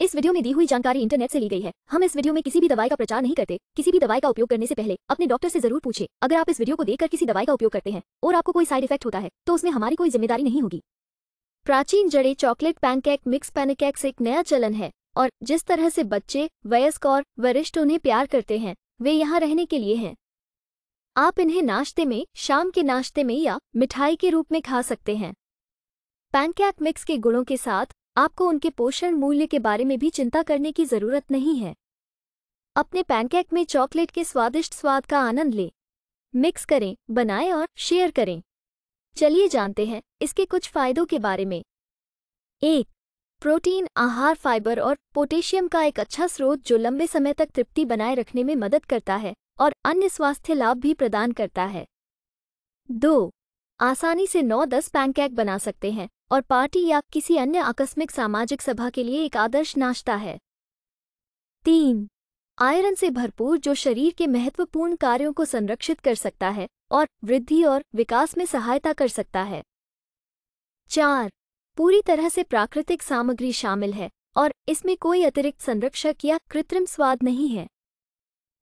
इस वीडियो में दी हुई जानकारी इंटरनेट से ली गई है हम इस वीडियो में किसी भी दवाई का प्रचार नहीं करते किसी भी दवाई का उपयोग करने से पहले अपने डॉक्टर से जरूर पूछे अगर आप इस वीडियो को देखकर किसी दवाई का उपयोग करते हैं और आपको कोई साइड इफेक्ट होता है तो उसमें हमारी कोई जिम्मेदारी नहीं होगी प्राचीन जड़े चॉकलेट पैनकेक मिक्स पैनकेक्स एक नया चलन है और जिस तरह से बच्चे वयस्क और वरिष्ठ उन्हें प्यार करते हैं वे यहाँ रहने के लिए हैं आप इन्हें नाश्ते में शाम के नाश्ते में या मिठाई के रूप में खा सकते हैं पैनकेक मिक्स के गुणों के साथ आपको उनके पोषण मूल्य के बारे में भी चिंता करने की जरूरत नहीं है अपने पैनकेक में चॉकलेट के स्वादिष्ट स्वाद का आनंद लें मिक्स करें बनाएं और शेयर करें चलिए जानते हैं इसके कुछ फायदों के बारे में एक प्रोटीन आहार फाइबर और पोटेशियम का एक अच्छा स्रोत जो लंबे समय तक तृप्ति बनाए रखने में मदद करता है और अन्य स्वास्थ्य लाभ भी प्रदान करता है दो आसानी से 9-10 पैनकेक बना सकते हैं और पार्टी या किसी अन्य आकस्मिक सामाजिक सभा के लिए एक आदर्श नाश्ता है तीन आयरन से भरपूर जो शरीर के महत्वपूर्ण कार्यों को संरक्षित कर सकता है और वृद्धि और विकास में सहायता कर सकता है चार पूरी तरह से प्राकृतिक सामग्री शामिल है और इसमें कोई अतिरिक्त संरक्षक या कृत्रिम स्वाद नहीं है